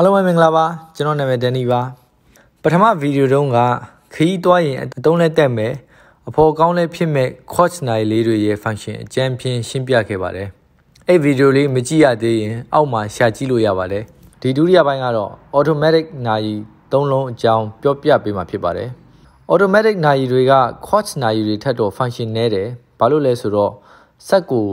အားလုံးပဲမင်္ဂလာပါကျွန်တော်နာမည်ဒန်နီပါပထမဗီဒီယိုတုန်းကခီးတွားရင်အတုံးလဲတက်မယ်အဖော်ကောင်းလဲဖြစ်မဲ့ coach နိုင်လေးတွေရဲ့ function အကြံဖြင့်ရှင်းပြခဲ့ပါတယ်အဲ့ဗီဒီယိုလေးမကြည့်ရသေးရင်အောက်မှာရှာကြည့်လို့ရပါတယ်ဒီဒုတိယပိုင်းကတော့ automatic နိုင်သုံးလုံးအကြောင်းပြောပြပေးမှာဖြစ်ပါတယ် automatic နိုင်တွေက coach နိုင်တွေထက်တော့ function နည်းတယ်ဘာလို့လဲဆိုတော့စက်ကို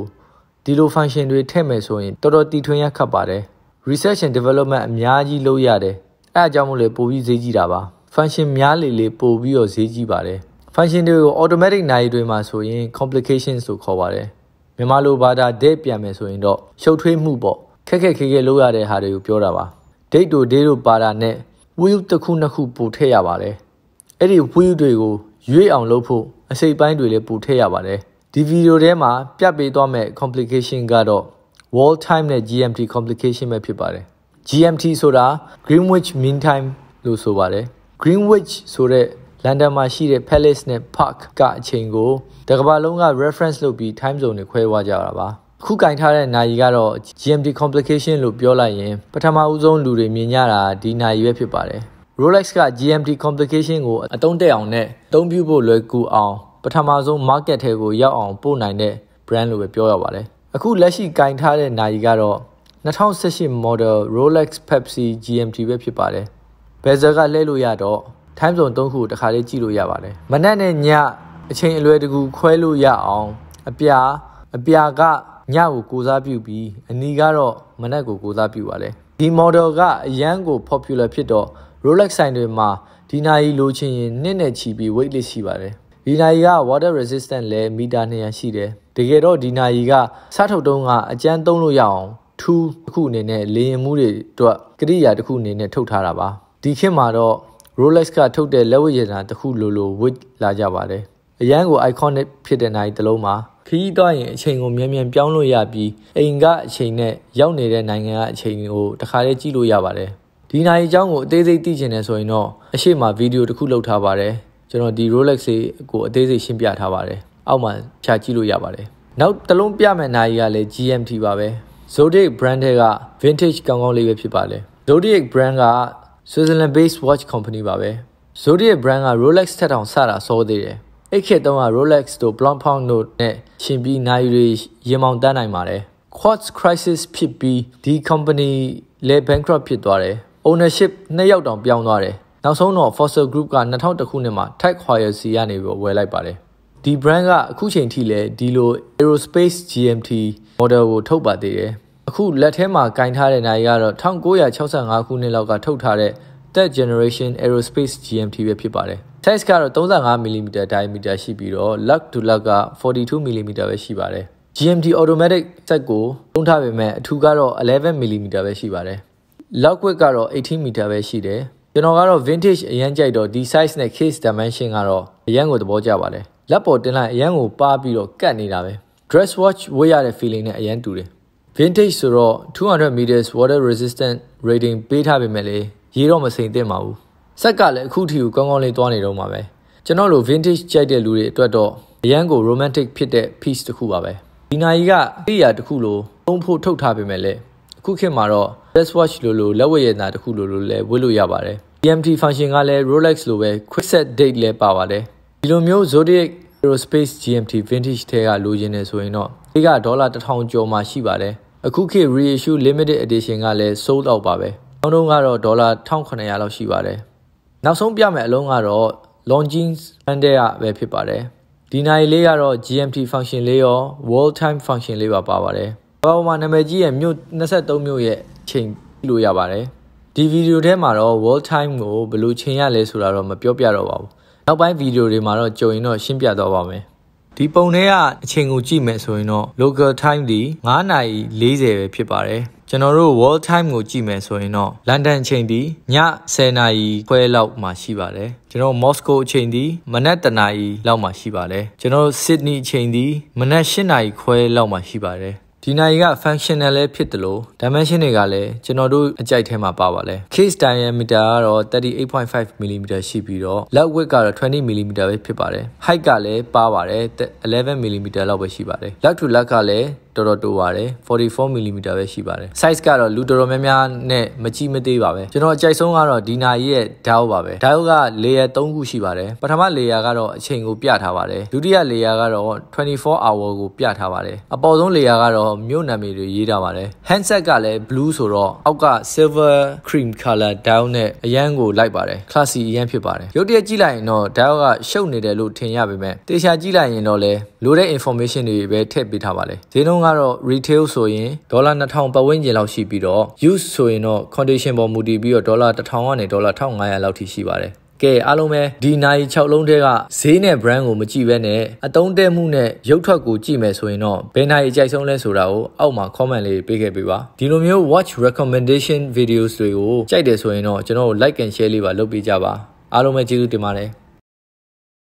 ဒီလို function တွေထည့်မယ်ဆိုရင်တော်တော်တီထွင်ရခက်ပါတယ် research and development အများကြီးလုပ်ရတယ်အဲအကြောင်းမို့လဲပို့ပြီးဈေးကြီးတာပါ function များလေလေပို့ပြီးတော့ဈေးကြီးပါတယ် function တွေကို automatic နိုင်တွေမှာဆိုရင် complications လို့ခေါ်ပါတယ်မြန်မာလိုဘာသာဒိတ်ပြန်မယ်ဆိုရင်တော့ရှုပ်ထွေးမှုပေါ့ခက်ခက်ခဲခဲလုပ်ရတဲ့ဟာတွေကိုပြောတာပါဒိတ်တို့ဒေးတို့ပါတာနဲ့ wheel တစ်ခုနှစ်ခုပို့ထည့်ရပါတယ်အဲ့ဒီ wheel တွေကိုရွေ့အောင်လုပ်ဖို့အစိပ်ပိုင်းတွေလည်းပို့ထည့်ရပါတယ်ဒီဗီဒီယိုထဲမှာပြပေးသွားမယ့် complication ကတော့ wall time နဲ့ GMT complication ပဲဖြစ်ပါတယ် GMT ဆိုတာ Greenwich Mean Time လို့ဆိုပါတယ် Greenwich ဆိုတဲ့လန်ဒန်မှာရှိတဲ့ Palace နဲ့ Park ကအချိန်ကိုတကမ္ဘာလုံးက reference လုပ်ပြီး time zone တွေခွဲဝါကြတာပါခုကင်ထားတဲ့နာရီကတော့ GMT complication လို့ပြောလိုက်ရင်ပထမဦးဆုံးလူတွေမြင်ရတာဒီနာရီပဲဖြစ်ပါတယ် Rolex က GMT complication ကိုအတုံးတက်အောင်နဲ့အသုံးပြုဖို့လွယ်ကူအောင်ပထမဆုံး market ထဲကိုရောက်အောင်ပို့နိုင်တဲ့ brand လို့ပဲပြောရပါတယ်အခုလက်ရှိကင်ထားတဲ့နာရီကတော့2018 model Rolex Pepsi GMT ပဲဖြစ်ပါတယ်။ဘယ်ဇက်ကလဲလို့ရတော့ time zone ၃ခုတခါလေးကြည့်လို့ရပါတယ်။မနက်နဲ့ညအချိန်အလွယ်တကူခွဲလို့ရအောင်အပြာ အပြာကညကိုကိုစားပြုပြီးအနီကတော့မနက်ကိုကိုစားပြုပါလေ။ဒီ model ကအရန်ကို popular ဖြစ်တော့ Rolex ဆိုင်တွေမှာဒီနာရီလိုချင်ရင်နှစ်နဲ့ချီပြီး weight လစ်ရှိပါတယ်။ဒီနာရီက water resistant လဲမီတာ200ရှိတယ်။တကယ်တော့ဒီနာရီကစားထုတ်တုံးကအကျန်းသုံးလို့ရအောင်ထူးတစ်ခုအနေနဲ့လေရင်မှုတွေအတွက်ကရိယာတစ်ခုအနေနဲ့ထုတ်ထားတာပါဒီခေတ်မှာတော့ Rolex ကထုတ်တဲ့လက်ဝတ်ရတနာတစ်ခုလိုလိုဝတ်လာကြပါတယ်အရန်ကို iconic ဖြစ်တဲ့နိုင်တလုံးမှာခရီးသွားရင်အချိန်ကိုမြန်မြန်ပြောင်းလို့ရပြီးအိမ်ကအချိန်နဲ့ရောက်နေတဲ့နိုင်ငံကအချိန်ကိုတခါတည်းကြည့်လို့ရပါတယ်ဒီနိုင်အကြောင်းကိုအသေးစိတ်သိချင်တယ်ဆိုရင်တော့အရှိမဗီဒီယိုတစ်ခုလုပ်ထားပါတယ်ကျွန်တော်ဒီ Rolex ကိုအသေးစိတ်ရှင်းပြထားပါတယ်အောက်မှာဖြာကြည့်လို့ရပါတယ်နောက်တစ်လုံးပြမယ့်နာရီကလည်း GMT ပါပဲ Zodiac brand က vintage ကောင်းကောင်းလေးပဲဖြစ်ပါလေ Zodiac brand က Switzerland based watch company ပါပဲ Zodiac brand က Rolex ထက်တောင်စတာစောသေးတယ်အဲ့ခေတ်တုန်းက Rolex တို့ Blancpain တို့နဲ့ရှင်ပြီးနာရီတွေရင်မောင်တန်းနိုင်ပါတယ် Quartz crisis ဖြစ်ပြီးဒီ company လဲ bankrupt ဖြစ်သွားတယ် ownership နှစ်ယောက်တောင်ပြောင်းသွားတယ်နောက်ဆုံးတော့ Fossil Group က2000ခုနှစ်မှာ Tech Heuer စီကနေပြီးဝယ်လိုက်ပါတယ်ဒီ brand ကအခုချိန်ထိလည်းဒီလို aerospace GMT model ကိုထုတ်ပါသေးတယ်အခုလက်ထဲမှာကင်ထားတဲ့နိုင်ကတော့1965ခုနှစ်လောက်ကထုတ်ထားတဲ့ third generation aerospace GMT ပဲဖြစ်ပါတယ် size ကတော့35 mm diameter ရှိပြီးတော့ lug to lug က42 mm ပဲရှိပါတယ် GMT automatic set ကိုတုံးထားပေမဲ့အထူကတော့11 mm ပဲရှိပါတယ် lug width ကတော့ 18m ပဲရှိတယ်ကျွန်တော်ကတော့ vintage အရန်ကြိုက်တော့ဒီ size နဲ့ case dimension ကတော့အရန်ကိုသဘောကျပါတယ်လက်ပေါ်တင်လိုက်အရန်ကိုပါပြီးတော့ကတ်နေတာပဲ dress watch ဝတ်ရတဲ့ feeling နဲ့အရန်တူတယ် vintage ဆိုတော့200 meters water resistant rating ပေးထားပေမဲ့လေရေတော့မစိမ်သင့်ပါဘူးဆက်ကလည်းအခုထီကိုကောင်းကောင်းလေးတွားနေတော့မှာပဲကျွန်တော်လို vintage ကြိုက်တဲ့လူတွေအတွက်တော့အရန်ကို romantic ဖြစ်တဲ့ piece တစ်ခုပါပဲဒီနာရီကအိယာတစ်ခုလိုသုံးဖို့ထုတ်ထားပေမဲ့လေအခုခေတ်မှာတော့ dress watch လိုလိုလက်ဝတ်ရည်နာတစ်ခုလိုလိုလည်းဝတ်လို့ရပါတယ် PMT function ကလည်း Rolex လိုပဲ quick set date လည်းပါပါတယ်ဒီလိုမျိုး Zodiac Aerospace GMT Vintage ထဲကလိုချင်နေဆိုရင်တော့ဒီကဒေါ်လာ1000ကျော်မှရှိပါတယ်အခုခေတ် reissue limited edition ကလည်း sold out ပါပဲနောက်တော့ကတော့ဒေါ်လာ1900လောက်ရှိပါတယ်နောက်ဆုံးပြမယ့်အလုံးကတော့ Longines Fender ကပဲဖြစ်ပါတယ်ဒီနိုင်လေးကတော့ GMT function လေးရော world time function လေးပါပါပါတယ်ဘာပေါ်မှာနာမည်ကြီးရဲ့မြို့23မြို့ရဲ့ချိန်လို့ရပါတယ်ဒီဗီဒီယိုထဲမှာတော့ world time ကိုဘယ်လိုချိန်ရလဲဆိုတာတော့မပြောပြတော့ပါဘူးနောက်ပိုင်းဗီဒီယိုတွေမှာတော့ကြုံရင်တော့ရှင်းပြသွားပါမယ်ဒီပုံထဲကအချိန်ကိုကြည့်မယ်ဆိုရင်တော့ local time ဒီ9:40ပဲဖြစ်ပါတယ်ကျွန်တော်တို့ world time ကိုကြည့်မယ်ဆိုရင်တော့ London အချိန်ဒီည10နာရီခွဲလောက်မှာရှိပါတယ်ကျွန်တော် Moscow အချိန်ဒီမနက်10နာရီလောက်မှာရှိပါတယ်ကျွန်တော် Sydney အချိန်ဒီမနက်8နာရီခွဲလောက်မှာရှိပါတယ်ဒီနိုင်က functional လည်းဖြစ်တယ်လို့ dimension တွေကလည်းကျွန်တော်တို့အကြိုက်ထဲမှာပါပါတယ် case diameter ကတော့38.5 mm ရှိပြီးတော့ lug width ကတော့20 mm ပဲဖြစ်ပါတယ် height ကလည်းပါပါတယ်11 mm လောက်ပဲရှိပါတယ် lug to lug ကလည်းတော်တော်တိုးပါတယ်44 mm ပဲရှိပါတယ် size ကတော့လူတော်တော်များများနဲ့မကြီးမသေးပါပဲကျွန်တော်အကြိုက်ဆုံးကတော့ဒီနာကြီးရဲ့ dial ပါပဲ dial က layer 3ခုရှိပါတယ်ပထမ layer ကတော့အချိန်ကိုပြထားပါတယ်ဒုတိယ layer ကတော့24 hour ကိုပြထားပါတယ်အပေါ်ဆုံး layer ကတော့မြို့နာမည်တွေရေးထားပါတယ် handset ကလည်း blue ဆိုတော့အောက်က silver cream color dial နဲ့အရန်ကိုလိုက်ပါတယ် classy အရန်ဖြစ်ပါတယ်ရုပ်တရက်ကြည့်လိုက်ရင်တော့ dial ကရှုပ်နေတယ်လို့ထင်ရပေမဲ့တေချာကြည့်လိုက်ရင်တော့လေလိုတဲ့ information တွေပဲထည့်ပေးထားပါတယ်ဈေးနှုန်းကကတော့ retail ဆိုရင်ဒေါ်လာ2000ပတ်ဝန်းကျင်လောက်ရှိပြီးတော့ use ဆိုရင်တော့ condition ပေါ်မူတည်ပြီးတော့ဒေါ်လာ1000ကနေဒေါ်လာ1500လောက်ထိရှိပါတယ်ကဲအားလုံးပဲဒီနိုင်6လုံးတဲကဈေးနဲ့ brand ကိုမကြည့်ဘဲနဲ့အတုံးတဲမှုနဲ့ရုပ်ထွက်ကိုကြည့်မယ်ဆိုရင်တော့ဘယ်နိုင်အကြိုက်ဆုံးလဲဆိုတာကိုအောက်မှာ comment လေးပေးခဲ့ပေးပါဒီလိုမျိုး watch recommendation videos တွေကိုကြိုက်တယ်ဆိုရင်တော့ကျွန်တော် like and share လေးပါလုပ်ပေးကြပါအားလုံးပဲကျေးဇူးတင်ပါတယ်